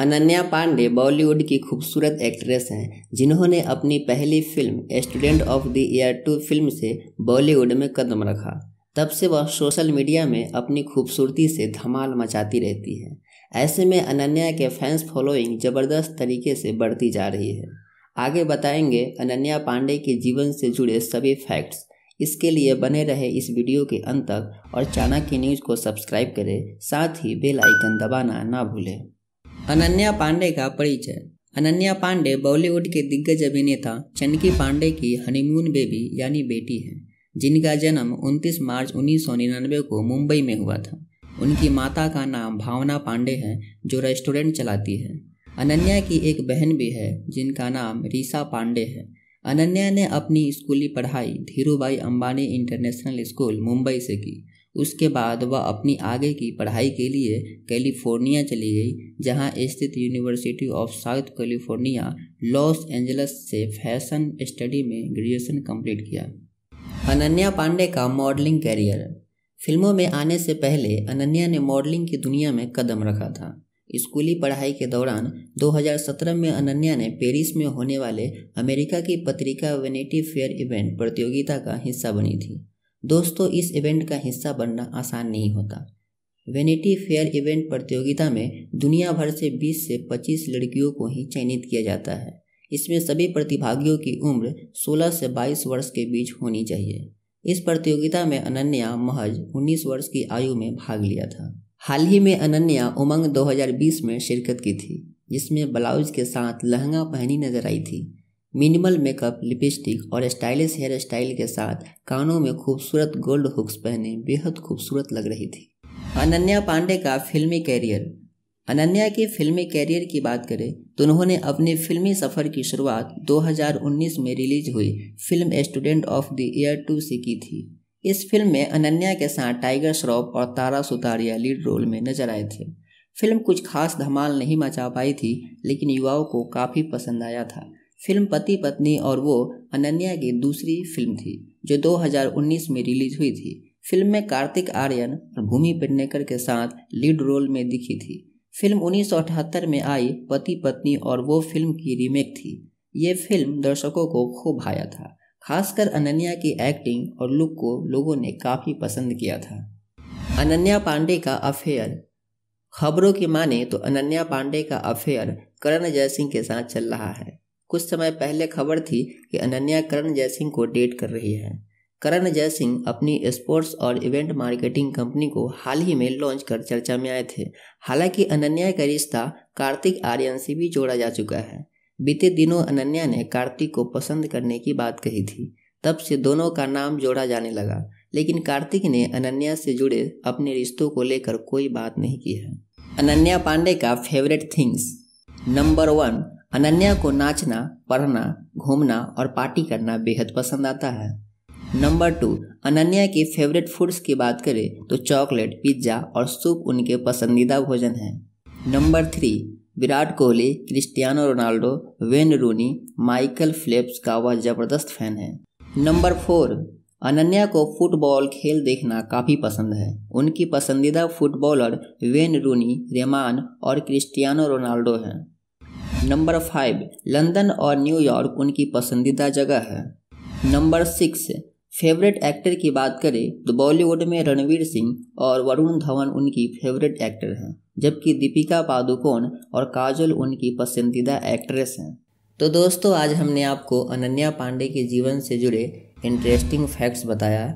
अनन्या पांडे बॉलीवुड की खूबसूरत एक्ट्रेस हैं जिन्होंने अपनी पहली film Student of the Year two film से बॉलीवुड में कदम रखा तब से वह सोशल मीडिया में अपनी खूबसूरती से धमाल मचाती रहती है ऐसे में अनन्या के फैंस फॉलोइंग जबरदस्त तरीके से बढ़ती जा रही है आगे बताएंगे अनन्या पांडे के जीवन से जुड़े सभी फैक्ट्स इसके लिए बने रहे इस वीडियो के अंत तक और चाणक्य न्यूज़ को सब्सक्राइब करें साथ ही बेल आइकन दबाना ना भूलें अनन्या पांडे का परिचय अनन्या पांडे बॉलीवुड के दिग्गज अभिनेता चनकी पांडे की हनीमून बेबी यानी बेटी है जिनका जन्म 29 मार्च 1999 को मुंबई में हुआ था उनकी माता का नाम भावना पांडे है जो रेस्टोरेंट चलाती है अनन्या की एक बहन भी है जिनका नाम रीसा पांडे है अनन्या ने अपनी स्कूली पढ़ाई धीरूभाई अंबानी इंटरनेशनल स्कूल मुंबई से की उसके बाद वह अपनी आगे की पढ़ाई के लिए कैलिफोर्निया चली गई जहां स्थित university of South California Los Angeles से फैशन स्टडी में ग्रेजुएशन कंप्लीट किया अनन्या पांडे का मॉडलिंग कैरियर फिल्मों में आने से पहले अनन्या ने मॉडलिंग की दुनिया में कदम रखा था स्कूली पढ़ाई के दौरान 2017 में अनन्या ने पेरिस में होने वाले अमेरिका की पत्रिका वेनेटी फेयर इवेंट प्रतियोगिता का हिस्सा बनी थी दोस्तों इस इवेंट का हिस्सा बनना आसान नहीं होता वेनिटी फेयर इवेंट प्रतियोगिता में दुनिया भर से 20 से 25 लड़कियों को ही चयनित किया जाता है इसमें सभी प्रतिभागियों की उम्र 16 से 22 वर्ष के बीच होनी चाहिए इस प्रतियोगिता में अनन्या महज 19 वर्ष की आयु में भाग लिया था हाल ही में अनन्या उमंग 2020 में शिरकत की थी जिसमें ब्लाउज के साथ लहंगा पहनी नजर आई थी मिनिमल मेकअप लिपस्टिक और स्टाइलिश हेयर स्टाइल के साथ कानों में खूबसूरत गोल्ड हुक्स पहने बेहद खूबसूरत लग रही थी अनन्या पांडे का फिल्मी कैरियर अनन्या के फिल्मी कैरियर की बात करें तो उन्होंने अपने फिल्मी सफ़र की शुरुआत 2019 में रिलीज हुई film Student of the Year two से की थी इस फिल्म में अनन्या के साथ टाइगर श्रॉफ और तारा सुतारिया लीड रोल में नजर आए थे फिल्म कुछ खास धमाल नहीं मचा पाई थी लेकिन युवाओं को काफ़ी पसंद आया था फिल्म पति पत्नी और वो अनन्या की दूसरी फिल्म थी जो 2019 में रिलीज हुई थी फिल्म में कार्तिक आर्यन और भूमि पेडनेकर के साथ लीड रोल में दिखी थी फिल्म उन्नीस में आई पति पत्नी और वो फिल्म की रीमेक थी ये फिल्म दर्शकों को खूब भाया था खासकर अनन्या की एक्टिंग और लुक को लोगों ने काफ़ी पसंद किया था अनन्या पांडे का अफेयर खबरों की माने तो अनन्या पांडे का अफेयर करण जयसिंह के साथ चल रहा है कुछ समय पहले खबर थी कि अनन्या करण जयसिंह को डेट कर रही है करण जयसिंह अपनी स्पोर्ट्स और इवेंट मार्केटिंग कंपनी को हाल ही में लॉन्च कर चर्चा में आए थे हालांकि अनन्या का रिश्ता कार्तिक आर्यन से भी जोड़ा जा चुका है बीते दिनों अनन्या ने कार्तिक को पसंद करने की बात कही थी तब से दोनों का नाम जोड़ा जाने लगा लेकिन कार्तिक ने अनन्या से जुड़े अपने रिश्तों को लेकर कोई बात नहीं की है अनन्या पांडे का favourite things number one Ananya को नाचना पढ़ना घूमना और पार्टी करना बेहद पसंद आता है नंबर टू अनन्या के फेवरेट फूड्स की बात करें तो चॉकलेट पिज्ज़ा और सूप उनके पसंदीदा भोजन हैं number three Virat Kohli Cristiano Ronaldo Wayne Rooney Michael Phelps का वह ज़बरदस्त फैन है नंबर फोर अनन्या को फुटबॉल खेल देखना काफ़ी पसंद है उनकी पसंदीदा फुटबॉलर वेन रूनी रेमान और क्रिस्टियानो रोनाल्डो हैं नंबर फाइव लंदन और न्यूयॉर्क उनकी पसंदीदा जगह है नंबर सिक्स फेवरेट एक्टर की बात करें तो बॉलीवुड में रणवीर सिंह और वरुण धवन उनकी फेवरेट एक्टर हैं जबकि दीपिका पादुकोण और काजल उनकी पसंदीदा एक्ट्रेस हैं तो दोस्तों आज हमने आपको अनन्या पांडे के जीवन से जुड़े इंटरेस्टिंग फैक्ट्स बताया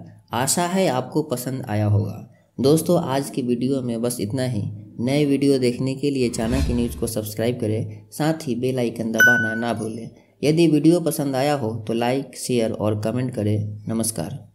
आशा है आपको पसंद आया होगा दोस्तों आज की वीडियो में बस इतना ही नए वीडियो देखने के लिए चाना की न्यूज़ को सब्सक्राइब करें साथ ही बेल आइकन दबाना ना भूलें यदि वीडियो पसंद आया हो तो लाइक शेयर और कमेंट करें नमस्कार